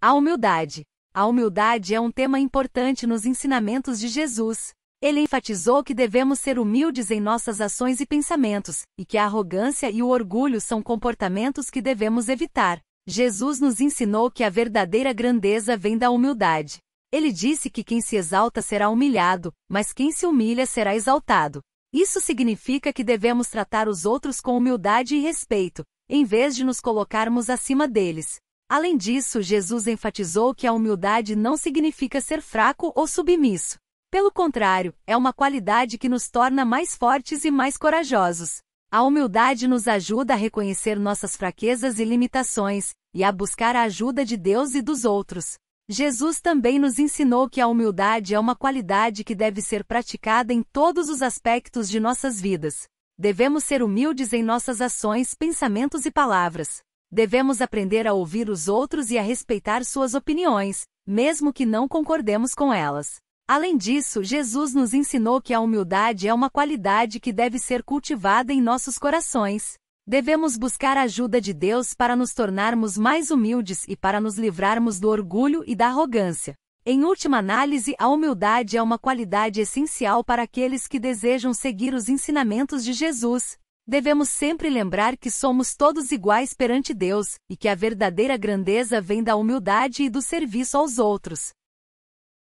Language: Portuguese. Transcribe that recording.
A humildade. A humildade é um tema importante nos ensinamentos de Jesus. Ele enfatizou que devemos ser humildes em nossas ações e pensamentos, e que a arrogância e o orgulho são comportamentos que devemos evitar. Jesus nos ensinou que a verdadeira grandeza vem da humildade. Ele disse que quem se exalta será humilhado, mas quem se humilha será exaltado. Isso significa que devemos tratar os outros com humildade e respeito, em vez de nos colocarmos acima deles. Além disso, Jesus enfatizou que a humildade não significa ser fraco ou submisso. Pelo contrário, é uma qualidade que nos torna mais fortes e mais corajosos. A humildade nos ajuda a reconhecer nossas fraquezas e limitações, e a buscar a ajuda de Deus e dos outros. Jesus também nos ensinou que a humildade é uma qualidade que deve ser praticada em todos os aspectos de nossas vidas. Devemos ser humildes em nossas ações, pensamentos e palavras. Devemos aprender a ouvir os outros e a respeitar suas opiniões, mesmo que não concordemos com elas. Além disso, Jesus nos ensinou que a humildade é uma qualidade que deve ser cultivada em nossos corações. Devemos buscar a ajuda de Deus para nos tornarmos mais humildes e para nos livrarmos do orgulho e da arrogância. Em última análise, a humildade é uma qualidade essencial para aqueles que desejam seguir os ensinamentos de Jesus. Devemos sempre lembrar que somos todos iguais perante Deus e que a verdadeira grandeza vem da humildade e do serviço aos outros.